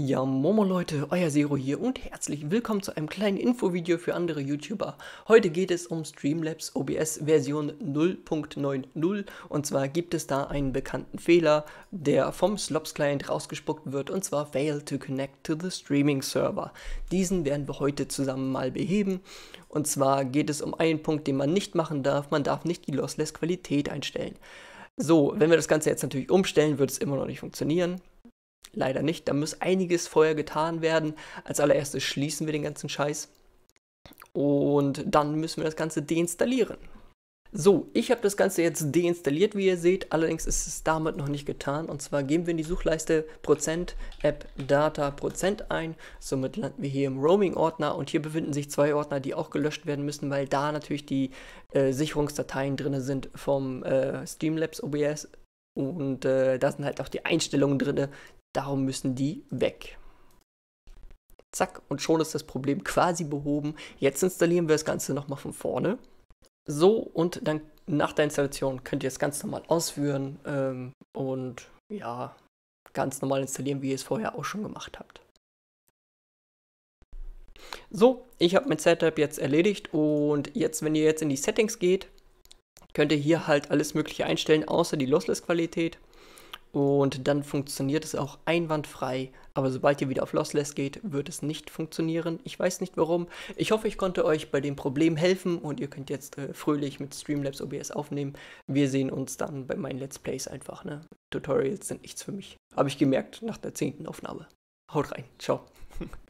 Ja, Momo Leute, euer Zero hier und herzlich willkommen zu einem kleinen Infovideo für andere YouTuber. Heute geht es um Streamlabs OBS Version 0.90 und zwar gibt es da einen bekannten Fehler, der vom Slops Client rausgespuckt wird und zwar Fail to Connect to the Streaming Server. Diesen werden wir heute zusammen mal beheben und zwar geht es um einen Punkt, den man nicht machen darf, man darf nicht die Lossless Qualität einstellen. So, wenn wir das Ganze jetzt natürlich umstellen, wird es immer noch nicht funktionieren. Leider nicht. Da muss einiges vorher getan werden. Als allererstes schließen wir den ganzen Scheiß. Und dann müssen wir das Ganze deinstallieren. So, ich habe das Ganze jetzt deinstalliert, wie ihr seht. Allerdings ist es damit noch nicht getan. Und zwar geben wir in die Suchleiste Prozent App Data Prozent ein. Somit landen wir hier im Roaming-Ordner. Und hier befinden sich zwei Ordner, die auch gelöscht werden müssen, weil da natürlich die äh, Sicherungsdateien drin sind vom äh, Streamlabs OBS und äh, da sind halt auch die Einstellungen drin. Darum müssen die weg. Zack, und schon ist das Problem quasi behoben. Jetzt installieren wir das Ganze nochmal von vorne. So, und dann nach der Installation könnt ihr das Ganze nochmal ausführen ähm, und ja, ganz normal installieren, wie ihr es vorher auch schon gemacht habt. So, ich habe mein Setup jetzt erledigt und jetzt, wenn ihr jetzt in die Settings geht, könnt ihr hier halt alles mögliche einstellen, außer die Lossless-Qualität. Und dann funktioniert es auch einwandfrei. Aber sobald ihr wieder auf Lossless geht, wird es nicht funktionieren. Ich weiß nicht warum. Ich hoffe, ich konnte euch bei dem Problem helfen und ihr könnt jetzt äh, fröhlich mit Streamlabs OBS aufnehmen. Wir sehen uns dann bei meinen Let's Plays einfach. Ne? Tutorials sind nichts für mich. Habe ich gemerkt nach der zehnten Aufnahme. Haut rein. Ciao.